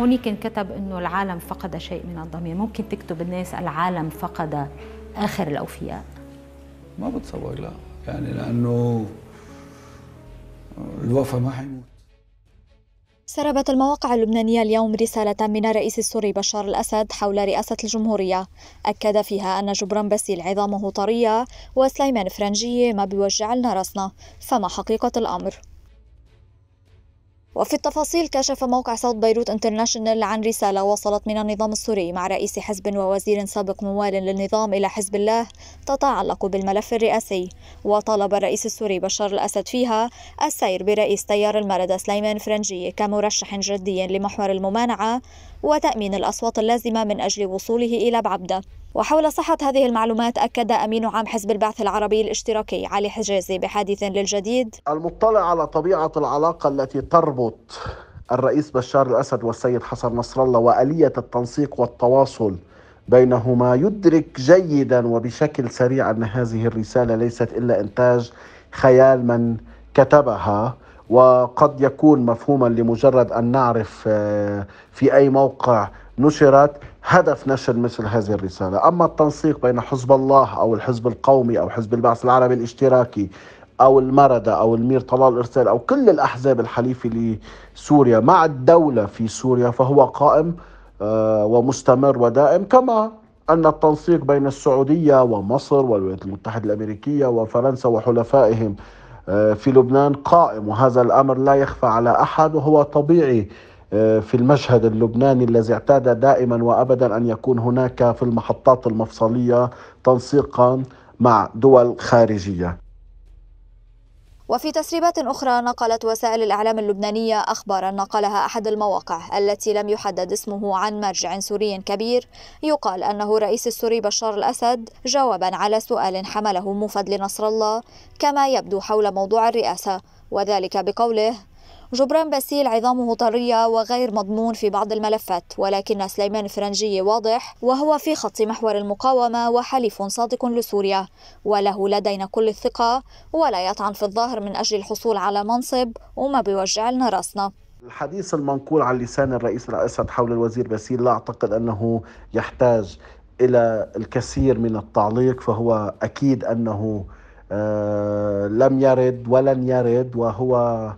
هونيك كتب انه العالم فقد شيء من الضمير ممكن تكتب الناس العالم فقد اخر الاوفياء ما بتصور لا يعني لانه الوفاء ما حيموت سربت المواقع اللبنانية اليوم رسالة من الرئيس السوري بشار الأسد حول رئاسة الجمهورية أكد فيها أن جبران باسيل عظامه طرية وسليمان فرنجية ما بيوجع لنا راسنا فما حقيقة الأمر وفي التفاصيل كشف موقع صوت بيروت انترناشونال عن رسالة وصلت من النظام السوري مع رئيس حزب ووزير سابق موال للنظام إلى حزب الله تتعلق بالملف الرئاسي وطالب الرئيس السوري بشار الأسد فيها السير برئيس تيار المرد سليمان فرنجي كمرشح جدي لمحور الممانعة وتأمين الأصوات اللازمة من أجل وصوله إلى بعبده وحول صحة هذه المعلومات أكد أمين عام حزب البعث العربي الاشتراكي علي حجازي بحديث للجديد المطلع على طبيعة العلاقة التي تربط الرئيس بشار الأسد والسيد حسن نصر الله وآلية التنسيق والتواصل بينهما يدرك جيدا وبشكل سريع أن هذه الرسالة ليست إلا إنتاج خيال من كتبها وقد يكون مفهوما لمجرد أن نعرف آه، في أي موقع نشرت هدف نشر مثل هذه الرسالة أما التنسيق بين حزب الله أو الحزب القومي أو حزب البعث العربي الاشتراكي أو المردة أو المير طلال إرسال أو كل الأحزاب الحليفة لسوريا مع الدولة في سوريا فهو قائم آه، ومستمر ودائم كما أن التنسيق بين السعودية ومصر والولايات المتحدة الأمريكية وفرنسا وحلفائهم آه، في لبنان قائم وهذا الأمر لا يخفى على أحد وهو طبيعي في المشهد اللبناني الذي اعتاد دائما وابدا ان يكون هناك في المحطات المفصليه تنسيقا مع دول خارجيه وفي تسريبات أخرى نقلت وسائل الإعلام اللبنانية أخبارا نقلها أحد المواقع التي لم يحدد اسمه عن مرجع سوري كبير يقال أنه رئيس السوري بشار الأسد جوابا على سؤال حمله مفد لنصر الله كما يبدو حول موضوع الرئاسة وذلك بقوله جبران باسيل عظامه طرية وغير مضمون في بعض الملفات ولكن سليمان فرنجي واضح وهو في خط محور المقاومة وحليف صادق لسوريا وله لدينا كل الثقة ولا يطعن في الظاهر من أجل الحصول على منصب وما بيوجع لنا راسنا الحديث المنقول عن لسان الرئيس الأسد حول الوزير باسيل لا أعتقد أنه يحتاج إلى الكثير من التعليق فهو أكيد أنه آه، لم يرد ولن يرد وهو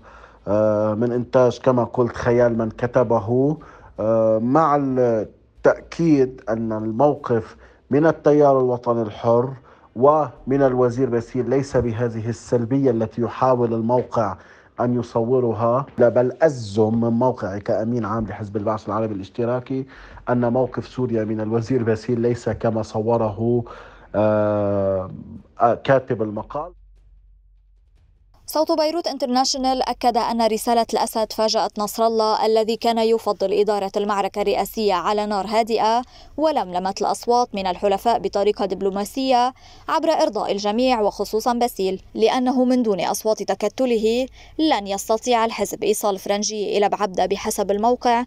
آه، من إنتاج كما قلت خيال من كتبه آه، مع التأكيد أن الموقف من التيار الوطني الحر ومن الوزير باسيل ليس بهذه السلبية التي يحاول الموقع أن يصورها لا بل أزم من موقعي كأمين عام لحزب البعث العربي الاشتراكي أن موقف سوريا من الوزير باسيل ليس كما صوره آه، كاتب المقال صوت بيروت انترناشونال أكد أن رسالة الأسد فاجأت نصر الله الذي كان يفضل إدارة المعركة الرئاسية على نار هادئة ولملمت الأصوات من الحلفاء بطريقة دبلوماسية عبر إرضاء الجميع وخصوصا باسيل لأنه من دون أصوات تكتله لن يستطيع الحزب إيصال فرنجي إلى بعبدة بحسب الموقع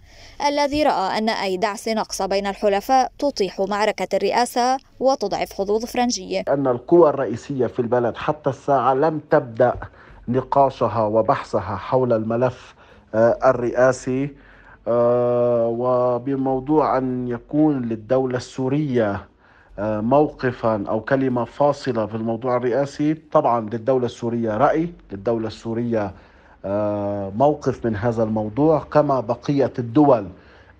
الذي رأى أن أي دعس نقص بين الحلفاء تطيح معركة الرئاسة وتضعف حظوظ فرنجية أن القوى الرئيسية في البلد حتى الساعة لم تبدأ نقاشها وبحثها حول الملف آه، الرئاسي آه، وبموضوع ان يكون للدوله السوريه آه، موقفا او كلمه فاصله في الموضوع الرئاسي طبعا للدوله السوريه راي للدوله السوريه موقف من هذا الموضوع كما بقيه الدول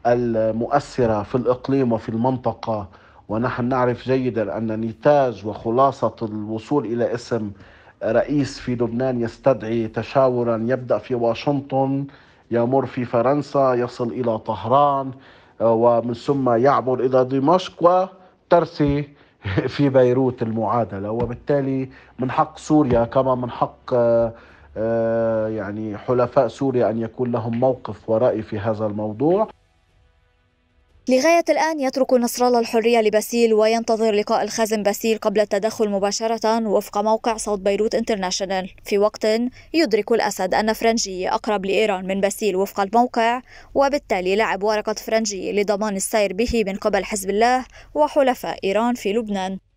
المؤثره في الاقليم وفي المنطقه ونحن نعرف جيدا ان نتاج وخلاصه الوصول الى اسم رئيس في لبنان يستدعي تشاورا يبدا في واشنطن يمر في فرنسا يصل الى طهران آه، ومن ثم يعبر الى دمشق وترسي في بيروت المعادله وبالتالي من حق سوريا كما من حق آه، آه، يعني حلفاء سوريا ان يكون لهم موقف وراي في هذا الموضوع لغاية الآن يترك نصر الله الحرية لباسيل وينتظر لقاء الخازن باسيل قبل التدخل مباشرة وفق موقع صوت بيروت انترناشونال في وقت يدرك الأسد أن فرنجي أقرب لإيران من باسيل وفق الموقع وبالتالي لعب ورقة فرنجي لضمان السير به من قبل حزب الله وحلفاء إيران في لبنان